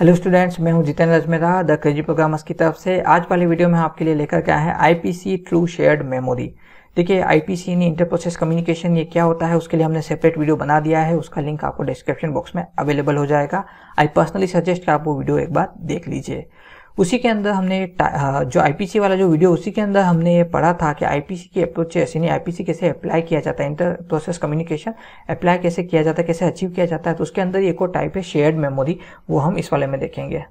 Hello students मैं हूं Jitendra Ajmera the crazy programmers की तरफ से आज वाले वीडियो में आपके लिए लेकर क्या है आईपीसी ट्रू शेयर्ड मेमोरी देखिए IPC P inter process communication ये क्या होता है उसके लिए हमने सेपरेट वीडियो बना दिया है उसका लिंक आपको डिस्क्रिप्शन बॉक्स में अवेलेबल हो जाएगा आई पर्सनली सजेस्ट आप वो वीडियो एक बार देख लीजिए उसी के अंदर हमने जो आईपीसी वाला जो वीडियो उसी के अंदर हमने पढ़ा था कि आईपीसी की अप्रोच ऐसे नहीं आईपीसी कैसे अप्लाई किया जाता है इंटर प्रोसेस कम्युनिकेशन अप्लाई कैसे किया जाता है कैसे अचीव किया जाता है तो उसके अंदर एक और टाइप है शेयर्ड मेमोरी वो हम इस वाले में देखेंगे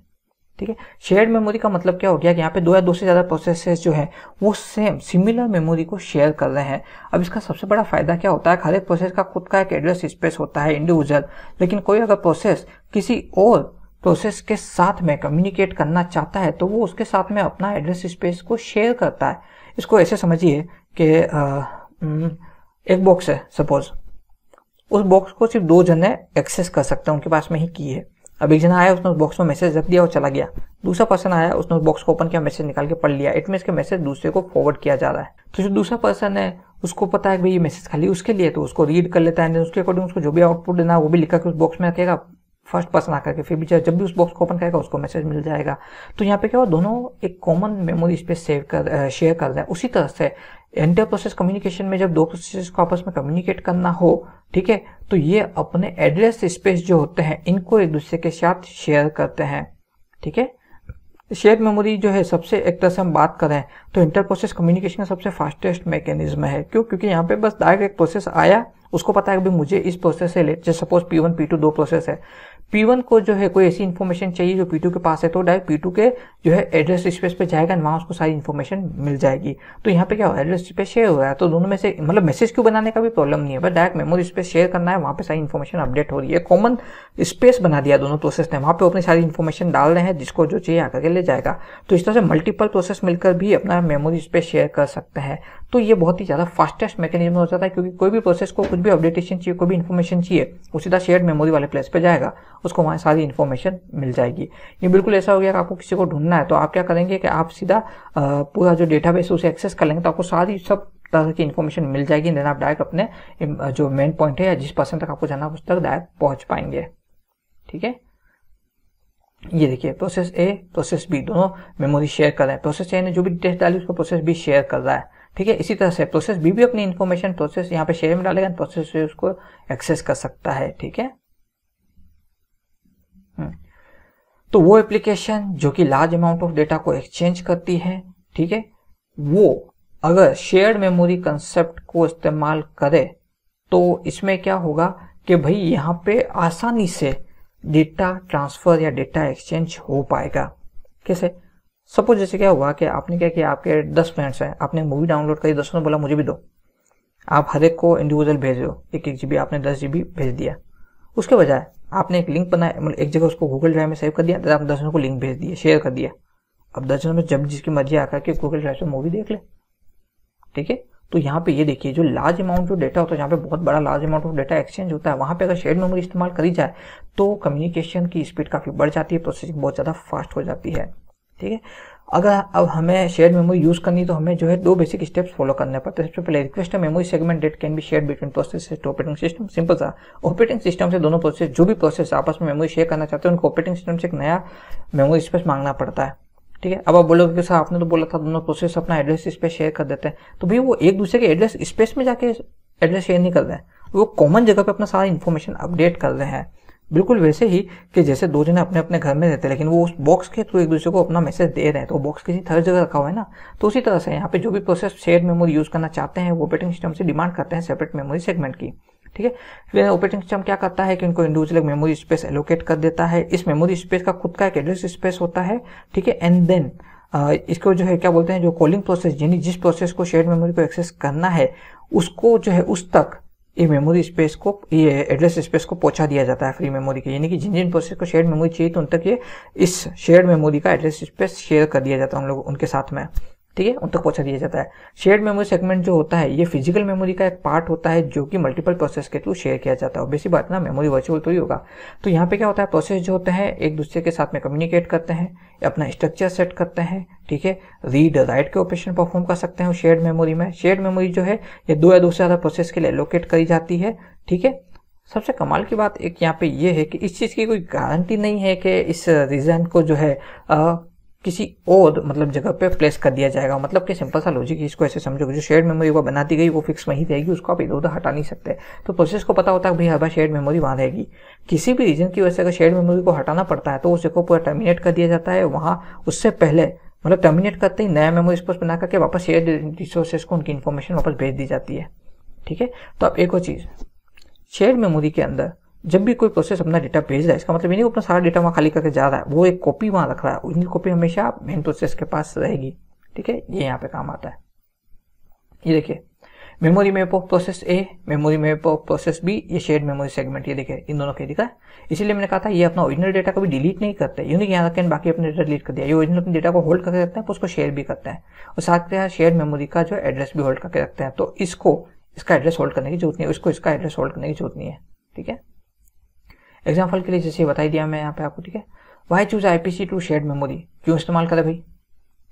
ठीक है शेयर्ड मेमोरी का मतलब क्या हो गया कि यहाँ पे दो या दो से ज़्यादा प्रोसेसेस जो है वो सेम सिमिलर मेमोरी को शेयर कर रहे हैं अब इसका सबसे बड़ा फायदा क्या होता है हर एक प्रोसेस का खुद का एक एड्रेस स्पेस होता है इंडिविजुअल लेकिन कोई अगर प्रोसेस किसी और प्रोसेस तो के साथ में कम्युनिकेट करना चाहता है तो वो उसके साथ में अपना एड्रेस स्पेस को शेयर करता है इसको ऐसे समझिए कि एक बॉक्स है सपोज उस बॉक्स को सिर्फ दो जने एक्सेस कर सकते हैं उनके पास में ही की है अब एक जना आया उसने उस बॉक्स में मैसेज रख दिया और चला गया दूसरा पर्सन आया उसने उस बॉक्स को ओपन किया मैसेज निकाल के पढ़ लिया इट मीन के मैसेज दूसरे को फॉरवर्ड किया जा रहा है तो जो दूसरा पर्सन है उसको पता है भाई ये मैसेज खाली उसके लिए तो उसको रीड कर लेता है उसके अकॉर्डिंग उसको जो भी आउटपुट देना वो भी लिखा के उस बॉक्स में रखेगा फर्स्ट पर्सन आकर के फिर भी जब भी उस बॉक्स को ओपन करेगा उसको मैसेज मिल जाएगा तो यहाँ पे क्या हुआ दोनों एक कॉमन मेमोरी स्पेस सेव कर शेयर कर रहे हैं उसी तरह से इंटर प्रोसेस कम्युनिकेशन में जब दो प्रोसेस को आपस में कम्युनिकेट करना हो ठीक है तो ये अपने एड्रेस स्पेस जो होते हैं इनको एक दूसरे के साथ शेयर करते हैं ठीक है शेयर मेमोरी जो है सबसे एक तरह से हम बात करें तो इंटर प्रोसेस कम्युनिकेशन का सबसे फास्टेस्ट मैकेनिज्म है क्यों क्योंकि यहाँ पे बस डायरेक्ट एक प्रोसेस आया उसको पता है कि मुझे इस प्रोसेस से जैसे suppose P one P two दो प्रोसेस है P1 को जो है कोई ऐसी इन्फॉर्मेशन चाहिए जो P2 के पास है तो डायरेक्ट P2 के जो है एड्रेस स्पेस पे जाएगा वहाँ उसको सारी इन्फॉर्मेशन मिल जाएगी तो यहाँ पे क्या हो एड्रेस स्पेस शेयर हो रहा है तो दोनों में से मतलब मैसेज क्यों बनाने का भी प्रॉब्लम नहीं है but direct memory space share करना है वहाँ पे सारी इन्फॉर्मेशन अपडेट हो रही है कॉमन स्पेस बना दिया दोनों प्रोसेस ने वहाँ पे अपनी सारी इन्फॉर्मेशन डाल रहे हैं जिसको जो चाहिए आकर के ले जाएगा तो इस तरह से मल्टीपल प्रोसेस मिलकर भी अपना मेमोरी स्पेस शेयर कर सकते हैं तो ये बहुत ही ज़्यादा फास्टेस्ट मैकेनिज्म हो जाता है क्योंकि कोई भी प्रोसेस को कुछ भी अपडेटेशन चाहिए कोई भी इन्फॉर्मेशन चाहिए वो सीधा शेयर मेमोरी वाले प्लेस पर जाएगा उसको वहाँ सारी इन्फॉर्मेशन मिल जाएगी ये बिल्कुल ऐसा हो गया कि आपको किसी को ढूंढना है तो आप क्या करेंगे कि आप सीधा पूरा जो डेटा बेस उसे एक्सेस कर लेंगे तो आपको सारी सब तरह की इन्फॉर्मेशन मिल जाएगी देन आप डायरेक्ट अपने जो मेन पॉइंट है या जिस पर्सन तक आपको जाना उस तक डायरेक्ट पहुंच पाएंगे ठीक है ये देखिए प्रोसेस ए प्रोसेस बी दोनों मेमोरी शेयर कर रहे हैं प्रोसेस ए ने जो भी डिटेल्स डाली उसको प्रोसेस बी शेयर कर रहा है ठीक है इसी तरह से प्रोसेस बी भी अपनी इन्फॉर्मेशन प्रोसेस यहाँ पे शेयर में डालेगा प्रोसेस उसको एक्सेस कर सकता है ठीक है हम्म। तो वो एप्लीकेशन जो कि लार्ज अमाउंट ऑफ डेटा को एक्सचेंज करती है ठीक है वो अगर शेयर्ड मेमोरी कंसेप्ट को इस्तेमाल करे तो इसमें क्या होगा कि भाई यहाँ पे आसानी से डेटा ट्रांसफ़र या डेटा एक्सचेंज हो पाएगा कैसे सपोज जैसे क्या हुआ कि आपने क्या किया आपके दस फ्रेंड्स हैं आपने मूवी डाउनलोड करी दस ने बोला मुझे भी दो आप हर एक को इंडिविजुअल भेज रहे हो एक एक जीबी आपने दस जीबी भेज दिया उसके बजाय आपने एक लिंक बनाया मतलब एक जगह उसको गूगल ड्राइव में सेव कर दिया तो आप दर्जनों को लिंक भेज दिया शेयर कर दिया अब दर्जनों में जब जिसकी मर्जी आकर के गूगल ड्राइव से मूवी देख ले ठीक है तो यहाँ पे ये देखिए जो लार्ज अमाउंट जो डेटा होता है यहाँ पे बहुत बड़ा large amount of data exchange होता है वहाँ पे अगर शेयर मेमोरी इस्तेमाल करी जाए तो कम्युनिकेशन की स्पीड काफ़ी बढ़ जाती है प्रोसेसिंग बहुत ज़्यादा फास्ट हो जाती है ठीक है अगर अब हमें शेयर मेमोरी यूज़ करनी तो हमें जो है दो बेसिक स्टेप्स फॉलो करने पड़ते हैं सबसे पहले request memory segment that can be share between process two operating system simple सा ऑपरेटिंग सिस्टम से दोनों प्रोसेस जो भी प्रोसेस आपस में मेमोरी शेयर करना चाहते हैं उनको ऑपरेटिंग सिस्टम से एक नया मेमोरी स्पेस मांगना पड़ता है ठीक है अब आप बोलोगे कि सर आपने तो बोला था दोनों प्रोसेस अपना एड्रेस स्पेस शेयर कर देते हैं तो भाई वो एक दूसरे के एड्रेस स्पेस में जाके एड्रेस शेयर नहीं कर रहे हैं वो कॉमन जगह पर अपना सारा इन्फॉर्मेशन अपडेट कर रहे हैं बिल्कुल वैसे ही कि जैसे दो जने अपने अपने घर में रहते हैं लेकिन वो उस बॉक्स के थ्रू एक दूसरे को अपना मैसेज दे रहे हैं तो बॉक्स किसी थर्ड जगह रखा हुआ है ना तो उसी तरह से यहाँ पे जो भी प्रोसेस शेयर मेमोरी यूज़ करना चाहते हैं वो ऑपरेटिंग सिस्टम से डिमांड करते हैं सेपरेट मेमोरी सेगमेंट की ठीक है फिर ऑपरेटिंग सिस्टम क्या करता है कि उनको इंडिविजुअल मेमोरी स्पेस एलोकेट कर देता है इस मेमोरी स्पेस का खुद का एक एड्रेस स्पेस होता है ठीक है एंड देन इसको जो है क्या बोलते हैं जो कॉलिंग प्रोसेस यानी जिस प्रोसेस को शेयर मेमोरी को एक्सेस करना है उसको जो है उस तक ये मेमोरी स्पेस को ये एड्रेस स्पेस को पहुंचा दिया जाता है फ्री मेमोरी के यानी कि जिन जिन प्रोसेस को शेयर्ड मेमोरी चाहिए तो उन तक ये इस शेयर्ड मेमोरी का एड्रेस स्पेस शेयर कर दिया जाता है उन लोग उनके साथ में ठीक है उन तक पहुंचा दिया जाता है शेयर मेमोरी सेगमेंट जो होता है ये फिजिकल मेमोरी का एक पार्ट होता है जो कि मल्टीपल प्रोसेस के थ्रू शेयर किया जाता है बेसिक बात ना मेमोरी वर्चुअल तो ही होगा तो यहाँ पे क्या होता है प्रोसेस जो होते हैं एक दूसरे के साथ में कम्युनिकेट करते हैं अपना स्ट्रक्चर सेट करते हैं ठीक है रीड राइट के ऑपरेशन परफॉर्म कर सकते हैं शेयर मेमोरी में शेयर मेमोरी जो है ये दो या दो से ज़्यादा प्रोसेस के लिए लोकेट करी जाती है ठीक है सबसे कमाल की बात एक यहाँ पे ये है कि इस चीज़ की कोई गारंटी नहीं है कि इस रीजन को जो है किसी और मतलब जगह पे प्लेस कर दिया जाएगा मतलब कि सिंपल सा लॉजिक इसको ऐसे समझो जो शेयर मेमोरी वो बना दी गई वो फिक्स वहीं रहेगी उसको आप इधर उधर हटा नहीं सकते तो प्रोसेस को पता होता है भाई हमारा शेयर मेमोरी वहाँ रहेगी किसी भी रीजन की वजह से अगर शेयर मेमोरी को हटाना पड़ता है तो उसे को पूरा टर्मिनेट कर दिया जाता है वहाँ उससे पहले मतलब टर्मिनेट करते ही नया मेमोरी स्पोर्स बना करके वापस शेयर रिसोर्सेज को उनकी इन्फॉर्मेशन वापस भेज दी जाती है ठीक है तो अब एक और चीज़ शेयर मेमोरी के अंदर जब भी कोई प्रोसेस अपना डेटा भेज रहा है इसका मतलब ये नहीं अपना सारा डेटा वहाँ खाली करके जा रहा है वो एक कॉपी वहाँ रख रहा है उनकी कॉपी हमेशा मेन प्रोसेस के पास रहेगी ठीक है ये यहाँ पे काम आता है ये देखिए memory map of process A memory map of process B ये शेयर मेमोरी सेगमेंट ये देखिए इन दोनों के दिखा है इसीलिए मैंने कहा था ये अपना ओरिजिनल डेटा कभी डिलीट नहीं करते यूनिक यहाँ रखें बाकी अपने डेटा डिलीट कर दिया ये ओरिजिनल अपने डेटा को होल्ड करके रखते हैं उसको शेयर भी करते हैं और साथ में शेयर मेमोरी का जो एड्रेस भी होल्ड करके रखते हैं तो इसको इसका एड्रेस होल्ड करने की जरूरत नहीं है उसको इसका एड्रेस होल्ड करने की जरूरत नहीं है ठीक है एग्जाम्पल के लिए जैसे बताई दिया मैं यहाँ पे आपको ठीक है why choose I P C to shared memory क्यों इस्तेमाल करें भाई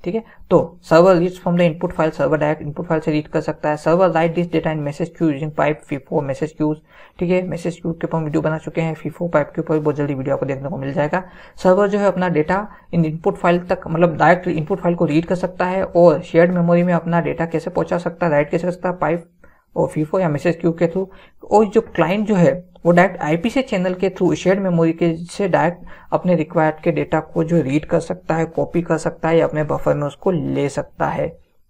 ठीक है तो server read from the input file server direct input file से रीड कर सकता है server write this data in message queue using pipe FIFO message queues ठीक है मैसेज क्यू के ऊपर वीडियो बना चुके हैं फीफो पाइप के ऊपर बहुत जल्दी वीडियो आपको देखने को मिल जाएगा सर्वर जो है अपना डेटा इन इनपुट फाइल तक मतलब डायरेक्ट इनपुट फाइल को रीड कर सकता है और शेयर मेमोरी में अपना डेटा कैसे पहुंचा सकता है राइट कैसे कर सकता है पाइप और फीफो या मैसेज क्यू के थ्रू और जो क्लाइंट जो है वो डायरेक्ट आई से चैनल के थ्रू शेयर मेमोरी के से डायरेक्ट अपने रिक्वायर्ड के डेटा को जो रीड कर सकता है कॉपी कर सकता है या अपने बफर में उसको ले सकता है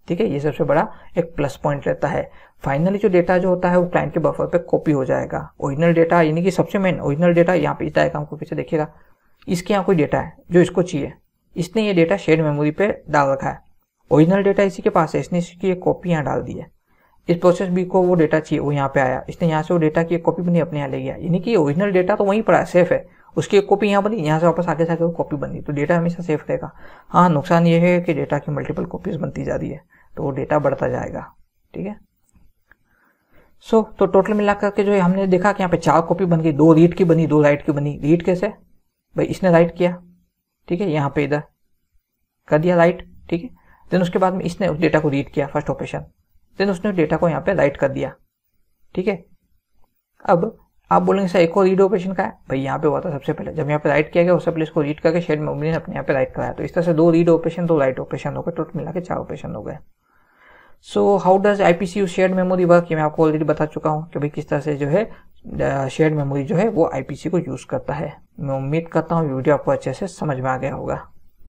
ठीक है ये सबसे बड़ा एक प्लस पॉइंट रहता है फाइनली जो डेटा जो होता है वो क्लाइंट के बफर पे कॉपी हो जाएगा ओरिजिनल डेटा यानी कि सबसे मेन ओरिजिनल डेटा यहाँ पे इस डायग्राम को पीछे देखिएगा इसके यहाँ कोई डेटा है जो इसको चाहिए इसने ये डेटा शेयर मेमोरी पे डाल रखा है ओरिजिनल डेटा इसी के पास है इसने इसकी कॉपी यहाँ डाल दी है इस प्रोसेस बी को वो डेटा चाहिए वो यहाँ पे आया इसने यहाँ से वो डेटा की कॉपी बनी अपने यहाँ ले गया यानी कि ओरिजिनल डेटा तो वहीं पर सेफ है उसकी एक कॉपी यहाँ बनी यहाँ से वापस आगे जाकर वो कॉपी बनी तो डेटा हमेशा सेफ रहेगा हाँ नुकसान ये है कि डेटा की मल्टीपल कॉपीज बनती जा रही है तो वो डेटा बढ़ता जाएगा ठीक है सो तो टोटल मिलाकर के जो है हमने देखा कि यहाँ पे चार कॉपी बन गई दो रीड की बनी दो राइट की बनी रीड कैसे भाई इसने राइट किया ठीक है यहाँ पे इधर कर दिया राइट ठीक है देन उसके बाद में इसने उस डेटा को रीड किया फर्स्ट ऑपरेशन देन उसने डेटा को यहाँ पे राइट कर दिया ठीक है अब आप बोलेंगे सर एक और रीड ऑपरेशन का है भाई यहाँ पे हुआ था सबसे पहले जब यहाँ पे राइट किया गया उससे पहले इसको रीड करके शेड मेमोरी ने अपने यहाँ पे राइट कराया तो इस तरह से दो रीड ऑपरेशन दो राइट ऑपरेशन हो गए टोटल मिला के चार ऑपरेशन हो गए so how does I P C you share memory work मैं आपको ऑलरेडी बता चुका हूँ कि भाई किस तरह से जो है शेयर मेमोरी जो है वो आई पी सी को यूज़ करता है मैं उम्मीद करता हूँ वीडियो आपको अच्छे से समझ में आ गया होगा